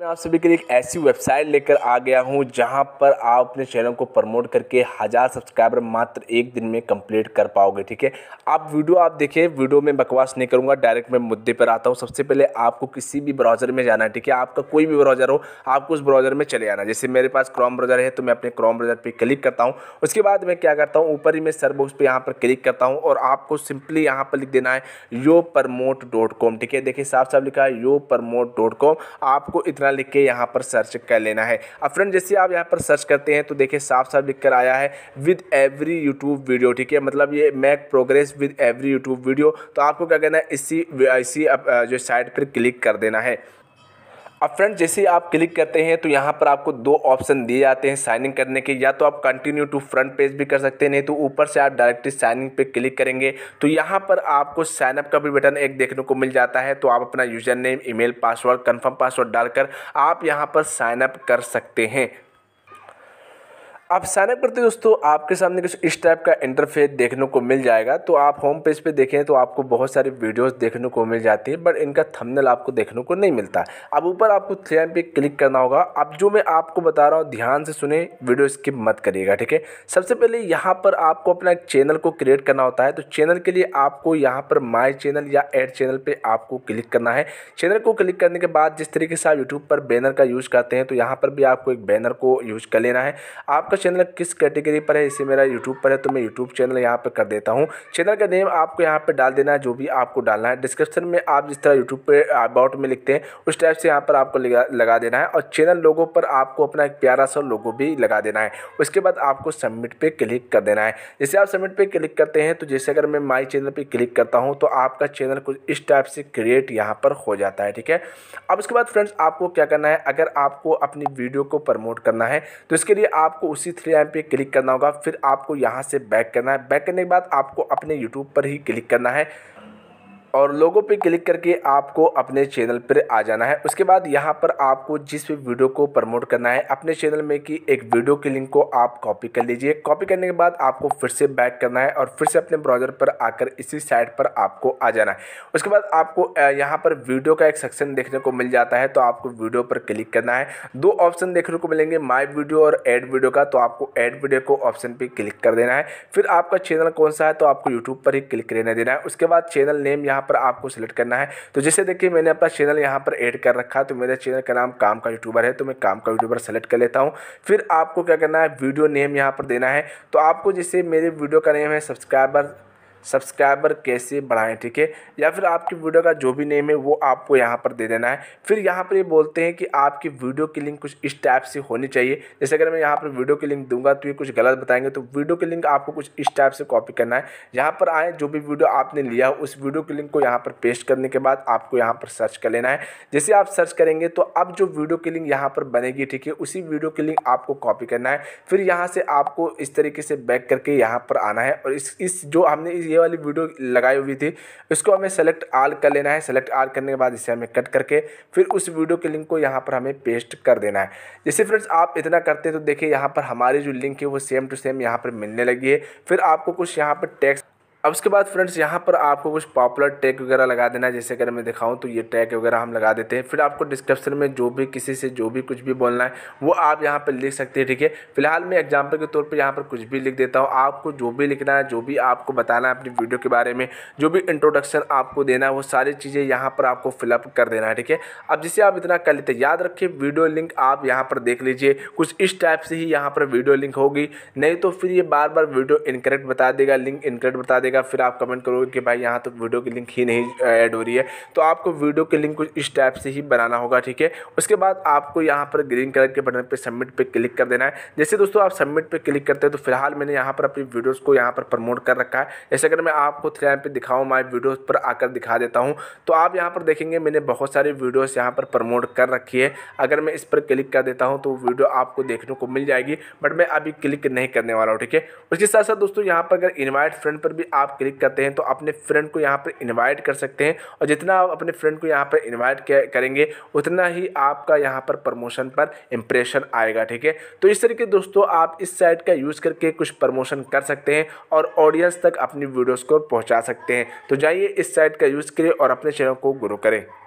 मैं आप सभी के लिए एक ऐसी वेबसाइट लेकर आ गया हूं जहां पर आप अपने चैनल को प्रमोट करके हज़ार सब्सक्राइबर मात्र एक दिन में कंप्लीट कर पाओगे ठीक है आप वीडियो आप देखिए वीडियो में बकवास नहीं करूंगा डायरेक्ट मैं मुद्दे पर आता हूं सबसे पहले आपको किसी भी ब्राउज़र में जाना है ठीक है आपका कोई भी ब्राउज़र हो आपको उस ब्राउज़र में चले आना जैसे मेरे पास क्रॉम ब्राउज़र है तो मैं अपने क्रॉम ब्राउज़र पर क्लिक करता हूँ उसके बाद मैं क्या करता हूँ ऊपर ही मैं सर बॉक्स पर यहाँ पर क्लिक करता हूँ और आपको सिंपली यहाँ पर लिख देना है यो प्रमोट डॉट कॉम ठीक है देखिए साफ साफ लिखा है यो डॉट कॉम आपको इतना अपना लिख के यहाँ पर सर्च कर लेना है अब फ्रेंड जैसे आप यहाँ पर सर्च करते हैं तो देखिए साफ साफ लिख कर आया है विद एवरी यूट्यूब वीडियो ठीक है मतलब ये make progress with every YouTube video तो आपको क्या कहना है इसी इसी जो साइट पर क्लिक कर देना है अब फ्रेंड जैसे आप क्लिक करते हैं तो यहाँ पर आपको दो ऑप्शन दिए जाते हैं साइन इन करने के या तो आप कंटिन्यू टू फ्रंट पेज भी कर सकते हैं नहीं तो ऊपर से आप डायरेक्टली साइन इन पे क्लिक करेंगे तो यहाँ पर आपको साइनअप का भी बटन एक देखने को मिल जाता है तो आप अपना username email password confirm password डालकर आप यहाँ पर साइनअप कर सकते हैं अब साइनअप करते दोस्तों आपके सामने कुछ इस टाइप का इंटरफेस देखने को मिल जाएगा तो आप होम पेज पे देखें तो आपको बहुत सारी वीडियोस देखने को मिल जाती है बट इनका थंबनेल आपको देखने को नहीं मिलता अब ऊपर आपको थ्री एम पे क्लिक करना होगा अब जो मैं आपको बता रहा हूँ ध्यान से सुने वीडियो स्किप मत करिएगा ठीक है सबसे पहले यहाँ पर आपको अपना चैनल को क्रिएट करना होता है तो चैनल के लिए आपको यहाँ पर माई चैनल या एड चैनल पर आपको क्लिक करना है चैनल को क्लिक करने के बाद जिस तरीके से आप यूट्यूब पर बैनर का यूज़ करते हैं तो यहाँ पर भी आपको एक बैनर को यूज़ कर लेना है आपका चैनल किस कैटेगरी पर है इसे मेरा यूट्यूब पर है तो मैं यूट्यूब चैनल यहाँ पर कर देता हूँ चैनल का नेम आपको यहाँ पर डाल देना है जो भी आपको डालना है डिस्क्रिप्शन में आप जिस तरह यूट्यूब पर अबाउट में लिखते हैं उस टाइप से यहाँ पर आपको लगा देना है और चैनल लोगों पर आपको अपना एक प्यारा सा लोगो भी लगा देना है उसके बाद आपको सबमिट पर क्लिक कर देना है जैसे आप सबमिट पर क्लिक करते हैं तो जैसे अगर मैं माई चैनल पर क्लिक करता हूँ तो आपका चैनल कुछ इस टाइप से क्रिएट यहाँ पर हो जाता है ठीक है अब उसके बाद फ्रेंड्स आपको क्या करना है अगर आपको अपनी वीडियो को प्रमोट करना है तो इसके लिए आपको उसी इसी थ्री लाइन पे क्लिक करना होगा फिर आपको यहाँ से बैक करना है बैक करने के बाद आपको अपने यूट्यूब पर ही क्लिक करना है और लोगों पे क्लिक करके आपको अपने चैनल पर आ जाना है उसके बाद यहाँ पर आपको जिस भी वीडियो को प्रमोट करना है अपने चैनल में की एक वीडियो की लिंक को आप कॉपी कर लीजिए कॉपी करने के बाद आपको फिर से बैक करना है और फिर से अपने ब्राउज़र पर आकर इसी साइट पर आपको आ जाना है उसके बाद आपको यहाँ पर वीडियो का एक सेक्शन देखने को मिल जाता है तो आपको वीडियो पर क्लिक करना है दो ऑप्शन देखने को मिलेंगे माई वीडियो और एड वीडियो का तो आपको एड वीडियो को ऑप्शन पर क्लिक कर देना है फिर आपका चैनल कौन सा है तो आपको यूट्यूब पर ही क्लिक रहने देना है उसके बाद चैनल नेम यहाँ यहाँ पर आपको सेलेक्ट करना है तो जैसे देखिए मैंने अपना चैनल यहाँ पर ऐड कर रखा तो मेरे चैनल का नाम काम का यूट्यूबर है तो मैं काम का यूट्यूबर सेलेक्ट कर लेता हूँ फिर आपको क्या करना है वीडियो नेम यहाँ पर देना है तो आपको जैसे मेरे वीडियो का नेम है सब्सक्राइबर सब्सक्राइबर कैसे बढ़ाएं ठीक है या फिर आपकी वीडियो का जो भी नेम है वो आपको यहाँ पर दे देना है फिर यहाँ पर ये बोलते हैं कि आपकी वीडियो की लिंक कुछ इस टाइप से होनी चाहिए जैसे अगर मैं यहाँ पर वीडियो की लिंक दूंगा तो ये कुछ गलत बताएंगे तो वीडियो की लिंक आपको कुछ इस टाइप से कॉपी करना है यहाँ पर आए जो भी वीडियो आपने लिया उस वीडियो की लिंक को यहाँ पर पेस्ट करने के बाद आपको यहाँ पर सर्च कर लेना है जैसे आप सर्च करेंगे तो अब जो वीडियो की लिंक यहाँ पर बनेगी ठीक है उसी वीडियो की लिंक आपको कॉपी करना है फिर यहाँ से आपको इस तरीके से बैक करके यहाँ पर आना है और इस इस जो हमने इस ये वाली वीडियो लगाई हुई थी इसको हमें सेलेक्ट आल कर लेना है सेलेक्ट आल करने के बाद इसे हमें कट करके फिर उस वीडियो के लिंक को यहाँ पर हमें पेस्ट कर देना है जैसे फ्रेंड्स आप इतना करते हैं तो देखिए यहाँ पर हमारी जो लिंक है वो सेम टू सेम यहाँ पर मिलने लगी है फिर आपको कुछ यहाँ पर टैक्स अब उसके बाद फ्रेंड्स यहाँ पर आपको कुछ पॉपुलर टैग वगैरह लगा देना है जैसे अगर मैं दिखाऊँ तो ये टैग वगैरह हम लगा देते हैं फिर आपको डिस्क्रिप्शन में जो भी किसी से जो भी कुछ भी बोलना है वो आप यहाँ पर लिख सकते हैं ठीक है फिलहाल मैं एग्जाम्पल के तौर पर यहाँ पर कुछ भी लिख देता हूँ आपको जो भी लिखना है जो भी आपको बताना है अपनी वीडियो के बारे में जो भी इंट्रोडक्शन आपको देना है वो सारी चीज़ें यहाँ पर आपको फिलअप कर देना है ठीक है अब जिसे आप इतना कर लेते हैं याद रखिए वीडियो लिंक आप यहाँ पर देख लीजिए कुछ इस टाइप से ही यहाँ पर वीडियो लिंक होगी नहीं तो फिर ये बार बार वीडियो इनकरेक्ट बता देगा लिंक इनकरेक्ट बता देगा देगा फिर आप कमेंट करोगे कि भाई यहाँ तो वीडियो की लिंक ही नहीं ऐड हो रही है तो आपको वीडियो की लिंक कुछ इस टाइप से ही बनाना होगा ठीक है उसके बाद आपको यहाँ पर ग्रीन कलर के बटन पर सबमिट पर क्लिक कर देना है जैसे दोस्तों आप सबमिट पर क्लिक करते हैं तो फिलहाल मैंने यहाँ पर अपनी वीडियोज़ को यहाँ पर प्रमोट कर रखा है जैसे अगर मैं आपको थ्री एम पे दिखाऊँ माई वीडियोज़ पर आकर दिखा देता हूँ तो आप यहाँ पर देखेंगे मैंने बहुत सारी वीडियोज़ यहाँ पर प्रमोट कर रखी है अगर मैं इस पर क्लिक कर देता हूँ तो वीडियो आपको देखने को मिल जाएगी बट मैं अभी क्लिक नहीं करने वाला हूँ ठीक है उसके साथ साथ दोस्तों यहाँ पर अगर इन्वाइट फ्रेंड पर भी आप क्लिक करते हैं तो अपने फ्रेंड को यहाँ पर इन्वाइट कर सकते हैं और जितना आप अपने फ्रेंड को यहाँ पर इन्वाइट करेंगे उतना ही आपका यहाँ पर प्रमोशन पर इम्प्रेशन आएगा ठीक है तो इस तरीके दोस्तों आप इस साइट का यूज़ करके कुछ प्रमोशन कर सकते हैं और ऑडियंस तक अपनी वीडियोज़ को पहुँचा सकते हैं तो जाइए इस साइट का यूज़ करें और अपने चैनल को ग्रो करें